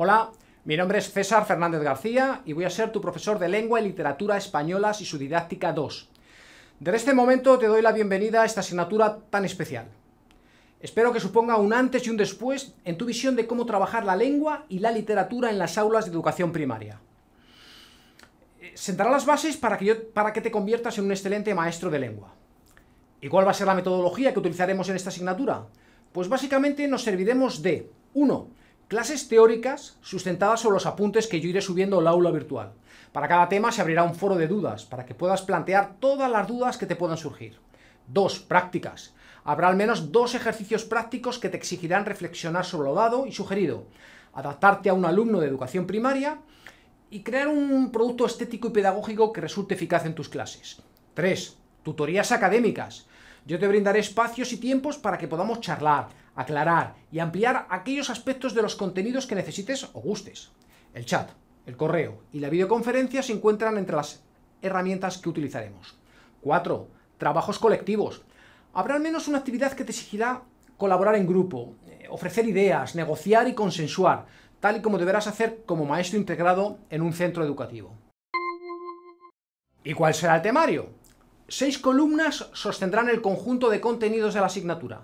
Hola, mi nombre es César Fernández García y voy a ser tu profesor de Lengua y Literatura Españolas y su Didáctica 2. Desde este momento te doy la bienvenida a esta asignatura tan especial. Espero que suponga un antes y un después en tu visión de cómo trabajar la lengua y la literatura en las aulas de educación primaria. Eh, sentará las bases para que, para que te conviertas en un excelente maestro de lengua. ¿Y cuál va a ser la metodología que utilizaremos en esta asignatura? Pues básicamente nos serviremos de 1. Clases teóricas sustentadas sobre los apuntes que yo iré subiendo al aula virtual. Para cada tema se abrirá un foro de dudas para que puedas plantear todas las dudas que te puedan surgir. 2. Prácticas. Habrá al menos dos ejercicios prácticos que te exigirán reflexionar sobre lo dado y sugerido, adaptarte a un alumno de educación primaria y crear un producto estético y pedagógico que resulte eficaz en tus clases. 3. Tutorías académicas. Yo te brindaré espacios y tiempos para que podamos charlar, aclarar y ampliar aquellos aspectos de los contenidos que necesites o gustes. El chat, el correo y la videoconferencia se encuentran entre las herramientas que utilizaremos. 4. Trabajos colectivos. Habrá al menos una actividad que te exigirá colaborar en grupo, eh, ofrecer ideas, negociar y consensuar, tal y como deberás hacer como maestro integrado en un centro educativo. ¿Y cuál será el temario? Seis columnas sostendrán el conjunto de contenidos de la asignatura.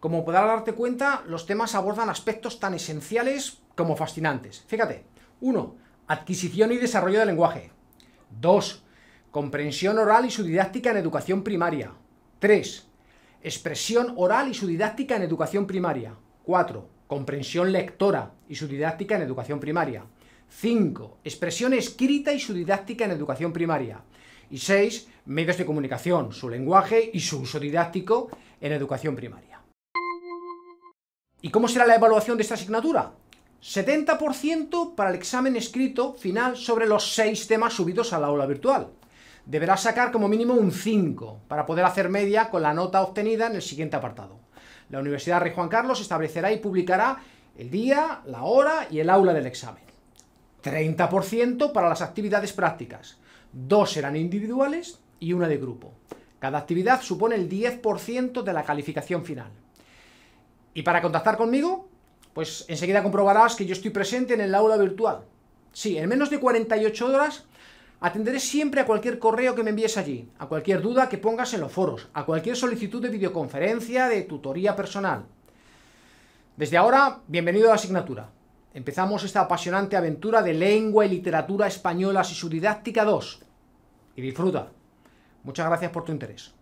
Como podrás darte cuenta, los temas abordan aspectos tan esenciales como fascinantes. Fíjate, 1. Adquisición y desarrollo del lenguaje. 2. Comprensión oral y su didáctica en educación primaria. 3. Expresión oral y su didáctica en educación primaria. 4. Comprensión lectora y su didáctica en educación primaria. 5. Expresión escrita y su didáctica en educación primaria. Y 6. Medios de comunicación, su lenguaje y su uso didáctico en educación primaria. ¿Y cómo será la evaluación de esta asignatura? 70% para el examen escrito final sobre los seis temas subidos a la aula virtual. Deberás sacar como mínimo un 5 para poder hacer media con la nota obtenida en el siguiente apartado. La Universidad Rey Juan Carlos establecerá y publicará el día, la hora y el aula del examen. 30% para las actividades prácticas. Dos serán individuales y una de grupo. Cada actividad supone el 10% de la calificación final. Y para contactar conmigo, pues enseguida comprobarás que yo estoy presente en el aula virtual. Sí, en menos de 48 horas atenderé siempre a cualquier correo que me envíes allí, a cualquier duda que pongas en los foros, a cualquier solicitud de videoconferencia, de tutoría personal. Desde ahora, bienvenido a la asignatura. Empezamos esta apasionante aventura de lengua y literatura españolas y su didáctica 2. Y disfruta. Muchas gracias por tu interés.